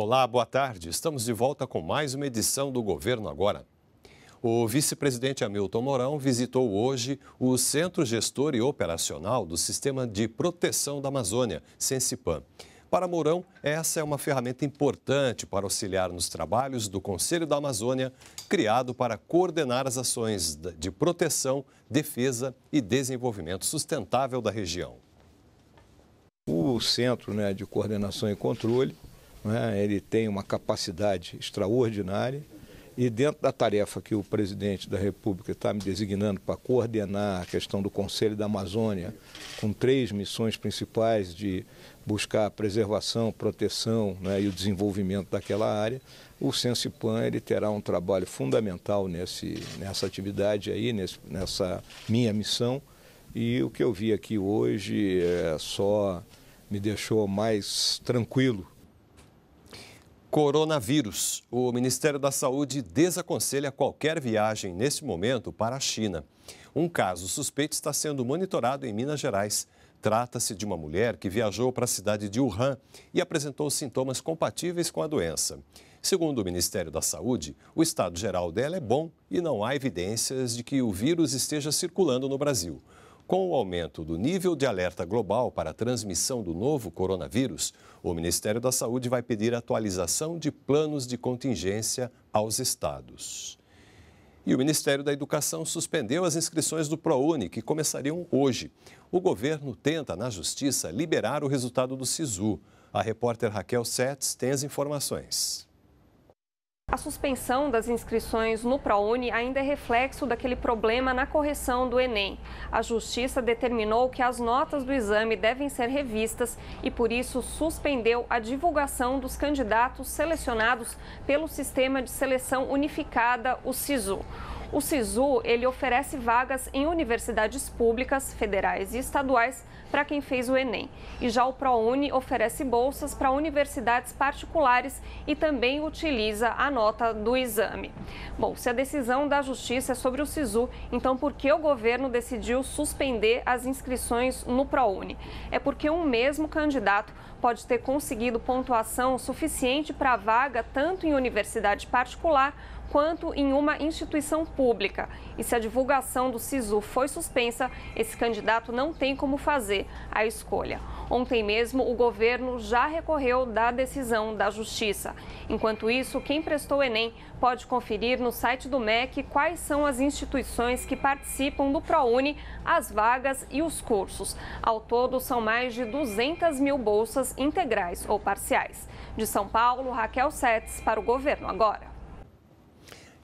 Olá, boa tarde. Estamos de volta com mais uma edição do Governo Agora. O vice-presidente Hamilton Mourão visitou hoje o Centro Gestor e Operacional do Sistema de Proteção da Amazônia, Sensipan. Para Mourão, essa é uma ferramenta importante para auxiliar nos trabalhos do Conselho da Amazônia, criado para coordenar as ações de proteção, defesa e desenvolvimento sustentável da região. O Centro né, de Coordenação e Controle né? ele tem uma capacidade extraordinária e dentro da tarefa que o presidente da República está me designando para coordenar a questão do Conselho da Amazônia, com três missões principais de buscar a preservação, proteção né, e o desenvolvimento daquela área, o Sensipan ele terá um trabalho fundamental nesse, nessa atividade aí, nesse, nessa minha missão. E o que eu vi aqui hoje é só me deixou mais tranquilo Coronavírus. O Ministério da Saúde desaconselha qualquer viagem neste momento para a China. Um caso suspeito está sendo monitorado em Minas Gerais. Trata-se de uma mulher que viajou para a cidade de Wuhan e apresentou sintomas compatíveis com a doença. Segundo o Ministério da Saúde, o estado geral dela é bom e não há evidências de que o vírus esteja circulando no Brasil. Com o aumento do nível de alerta global para a transmissão do novo coronavírus, o Ministério da Saúde vai pedir atualização de planos de contingência aos estados. E o Ministério da Educação suspendeu as inscrições do ProUni, que começariam hoje. O governo tenta, na justiça, liberar o resultado do SISU. A repórter Raquel Setz tem as informações. A suspensão das inscrições no ProUni ainda é reflexo daquele problema na correção do Enem. A Justiça determinou que as notas do exame devem ser revistas e, por isso, suspendeu a divulgação dos candidatos selecionados pelo Sistema de Seleção Unificada, o SISU. O SISU ele oferece vagas em universidades públicas, federais e estaduais para quem fez o Enem. E já o ProUni oferece bolsas para universidades particulares e também utiliza a nota do exame. Bom, se a decisão da Justiça é sobre o SISU, então por que o governo decidiu suspender as inscrições no ProUni? É porque um mesmo candidato pode ter conseguido pontuação suficiente para a vaga tanto em universidade particular quanto em uma instituição pública. E se a divulgação do SISU foi suspensa, esse candidato não tem como fazer a escolha. Ontem mesmo, o governo já recorreu da decisão da Justiça. Enquanto isso, quem prestou o Enem pode conferir no site do MEC quais são as instituições que participam do ProUni, as vagas e os cursos. Ao todo, são mais de 200 mil bolsas integrais ou parciais. De São Paulo, Raquel Setes para o Governo Agora.